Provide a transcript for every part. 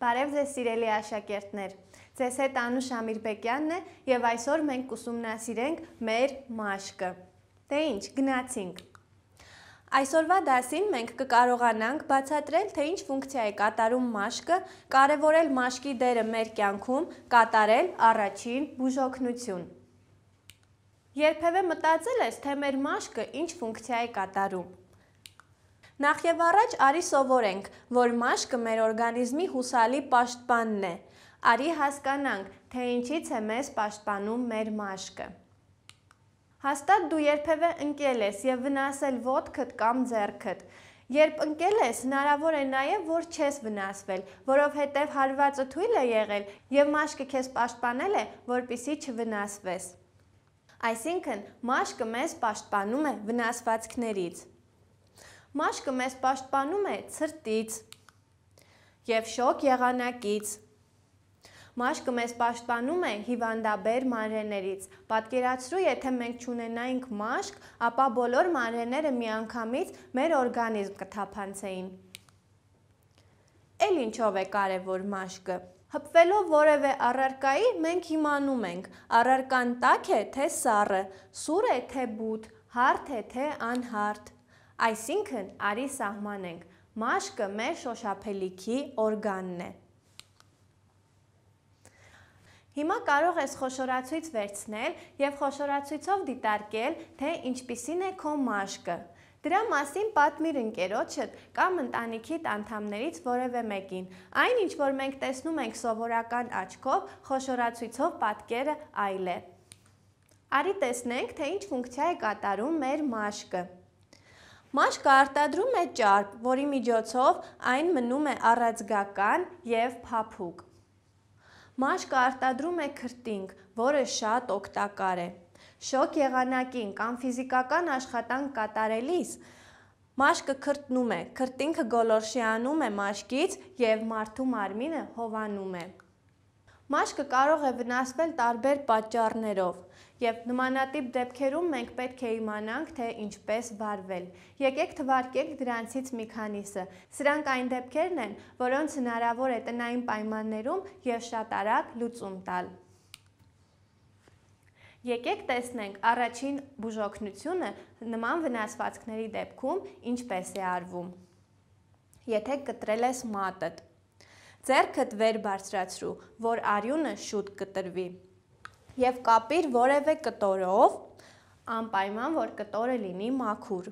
Բարև ձեզ սիրելի աշակերտներ։ Ձեզ հետ Անուշ Ամիրբեկյանն է եւ այսօր մենք կուսումնասիրենք մեր մաշկը։ Դե ինչ, գնացինք։ Այսօրվա դասին մենք կկարողանանք բացատրել, թե ինչ ֆունկցիա է կատարում մաշկը, կարևորել մաշկի դերը մեր կյանքում, կատարել առաջին բուժօգնություն։ Երբևէ մտածել ես, թե մեր մաշկը ինչ ֆունկցիա է կատարում։ Նախ եւ առաջ արի սովորենք, որ մաշկը մեր օրգանիզմի հուսալի պաշտպանն է։ Արի հասկանանք, թե ինչից է մեզ պաշտպանում մեր մաշկը։ Հաստատ դու երբևէ ընկել ես եւ վնասել ոտքդ կամ ձեռքդ։ Երբ ընկել ես, հնարավոր է նաև, որ չես վնասվել, որովհետև հարվածը թույլ է եղել եւ մաշկը քեզ պաշտպանել է, որpիսի չվնասվես։ Այսինքն, մաշկը մեզ պաշտպանում է վնասվածքներից։ Մաշկը մեզ պաշտպանում է ցրտից եւ շոկ եղանակից։ Մաշկը մեզ պաշտպանում է հիվանդաբեր մանրեներից։ Պատկերացրու, եթե մենք չունենայինք մաշկ, ապա բոլոր մանրեները միանգամից մեր օրգանիզմ կթափանցեին։ Էլ ինչով է կարևոր մաշկը։ Հպվելով որևէ առարկայի մենք իմանում ենք, առարկան տաք է թե սառը, սուր է թե բութ, հարթ է թե անհարթ։ Այսինքն արի սահմանենք, մաշկը մեր շոշափելիքի օրգանն է։ Հիմա կարող ես խոշորացույց վերցնել և խոշորացույցով դիտարկել, թե ինչպիսին է քո մաշկը։ Դրա մասին պատմիր ընկերոջդ կամ ընտանիքիդ անդամներից որևէ մեկին։ Այն ինչ որ մենք տեսնում ենք սովորական աչքով, խոշորացույցով պատկերը այլ է։ Արի տեսնենք, թե ինչ ֆունկցիա է կատարում մեր մաշկը։ Մաշկը արտադրում է ճարպ, որի միջոցով այն մնում է առածգական և փափուկ։ Մաշկը արտադրում է քրտինք, որը շատ օգտակար է։ Շոկ եղանակին կամ ֆիզիկական աշխատանք կատարելիս մաշկը քրտնում է, քրտինքը գոլորշիանում է մաշկից եւ մարդու մարմինը հովանում է։ Մաշկը կարող է վնասվել տարբեր պատճառներով, եւ նմանատիպ դեպքերում մենք պետք է իմանանք, թե ինչպես վարվել։ Եկեք թվարկենք դրանցից մի քանիսը։ Սրանք այն դեպքերն են, որոնց հնարավոր է տնային պայմաններում եւ շատ արագ լուծում տալ։ Եկեք տեսնենք առաջին բուժօգնությունը նման վնասվածքների դեպքում ինչպես է արվում։ Եթե կտրել ես մատդ, Ձեռքդ վեր բարձրացրու, որ արյունը շուտ կտրվի։ Եվ կապիր որևէ կտորով, անպայման որ կտորը լինի մաքուր։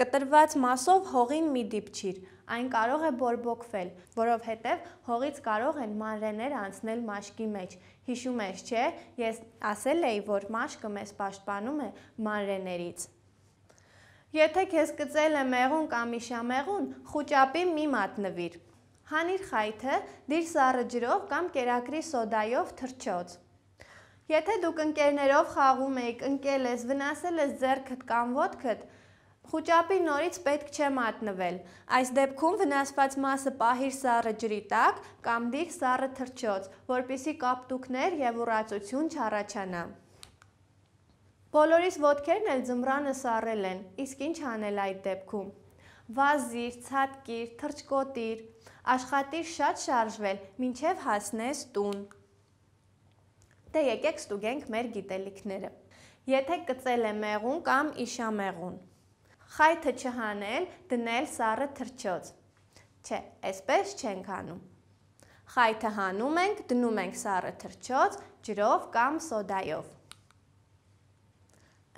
Կտրված մասով հողին մի դիպչիր, այն կարող է բորբոքվել, որովհետև հողից կարող են մանրեներ անցնել մաշկի մեջ։ Հիշում ես, չէ, ես ասել էի, որ մաշկը մեզ պաշտպանում է մանրեներից։ Եթե քեզ կծել է մեղուն կամ իշամեղուն, խուճապի մի մատնվիր։ Հանիր խայթը դիր սառը ջրով կամ կերակրի սոդայով թրջոց։ Եթե դուք ընկերներով խաղում եք, ընկել ես, վնասել ես ձեռքդ կամ ոտքդ, խուճապի նորից պետք չէ մատնվել։ Այս դեպքում վնասված մասը պահիր սառը ջրի տակ կամ դիր սառը թրջոց, որպիսի կապտուկներ եւ ուրացություն չառաջանա։ Բոլորիս ոտքերն էլ ձմռանը սառել են, իսկ ինչ անել այդ դեպքում վազիր, ցատկիր, թրջկոտիր, աշխատիր շատ շարժվել, մինչև հասնես տուն։ Դե եկեք ստուգենք մեր գիտելիքները։ Եթե կծել է մեղուն կամ իշամեղուն։ Խայթը չհանել, դնել սառը թրջոց։ Չէ, այսպես չենք անում։ Խայթը հանում ենք, դնում ենք սառը թրջոց ջրով կամ սոդայով։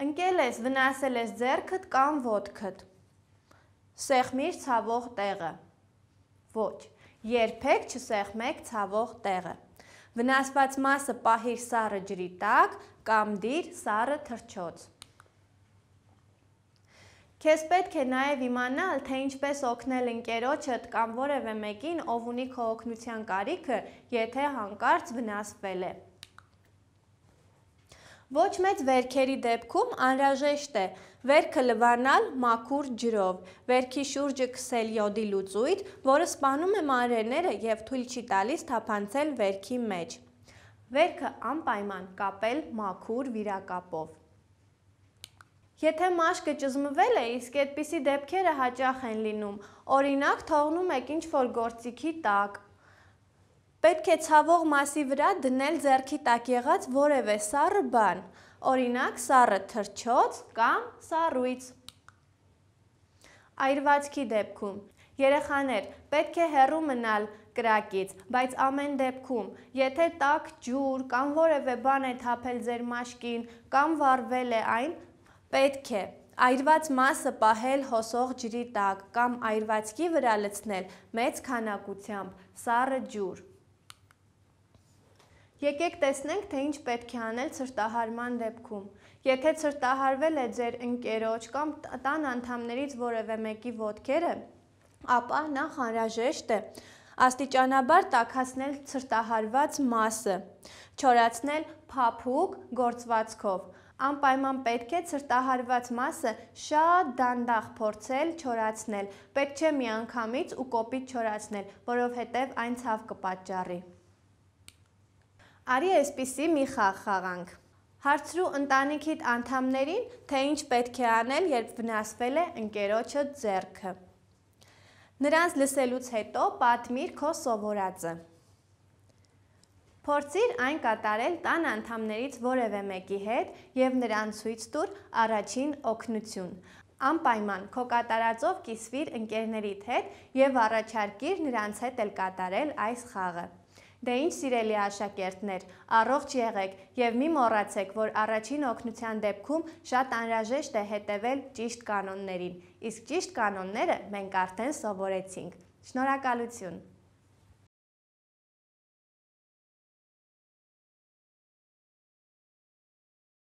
Ընկել ես, վնասել ես ձեռքդ կամ ոտքդ։ Սեղմիր ցավող տեղը։ Ոչ, երբեք չսեղմեք ցավող տեղը։ Վնասված մասը պահիր սառը ջրի տակ կամ դիր սառը թրջոց։ Քեզ պետք է նաև իմանալ, թե ինչպես օգնել ընկերոջդ կամ որևէ մեկին, ով ունի քո օգնության կարիքը, եթե հանկարծ վնասվել է։ Ոչ մեծ վերքերի դեպքում անրաժեշտ է վերքը լվանալ մաքուր ջրով, վերքի շուրջը քսել յոդի լուծույթ, որը սպանում է մանրեները եւ թույլ չի տալիս թափանցել վերքի մեջ։ Վերքը անպայման կապել մաքուր վիրակապով։ Եթե մաշկը ճզմվել է, իսկ այդպիսի դեպքերը հաճախ են լինում։ Օրինակ, թողնում եք ինչ-որ գործիքի տակ, Պետք է ցավող մասի վրա դնել зерքի տակ եղած որևէ սառը բան, օրինակ սառը թրչոց կամ սառույց։ Այրվածքի դեպքում Երեխաներ, պետք է հեռու մնալ կրակից, բայց ամեն դեպքում, եթե տաք ջուր կամ որևէ բան է թափել ձեր մաշկին կամ վառվել է այն, պետք է այրված մասը պահել հոսող ջրի տակ կամ այրվածքի վրա լցնել մեծ քանակությամբ սառը ջուր։ Եկեք տեսնենք, թե ինչ պետք է անել ծրտահարման դեպքում։ Եթե ծրտահարվել է ձեր ընկերոջ կամ տան անդամներից որևէ մեկի ոտքերը, ապա նախ անհրաժեշտ է աստիճանաբար տաքացնել ծրտահարված մասը, չորացնել փափուկ գործվածքով։ Անպայման պետք է ծրտահարված մասը շատ դանդաղ փորձել չորացնել։ Պետք չէ միանգամից ու կոպիտ չորացնել, որովհետև այն ցավ կպատճառի։ Արի այսպիսի մի խաղ խաղանք։ Հարցրու ընտանիքիդ անդամներին, թե ինչ պետք է անել, երբ վնասվել է ընկերոջը ձեռքը։ Նրանց լսելուց հետո պատմիր քո սովորածը։ Փորձիր այն կատարել տան անդամներից որևէ մեկի հետ եւ նրան ցույց տուր առաջին օգնություն։ Անպայման քո կատարածով կիսվիր ընկերներիդ հետ եւ առաջարկիր նրանց հետ էլ կատարել այս խաղը։ Դե ինչ սիրելի աշակերտներ, առողջ եղեք եւ մի մոռացեք, որ առաջին օգնության դեպքում շատ անհրաժեշտ է հետևել ճիշտ կանոններին։ Իսկ ճիշտ կանոնները մենք արդեն սովորեցինք։ Շնորհակալություն։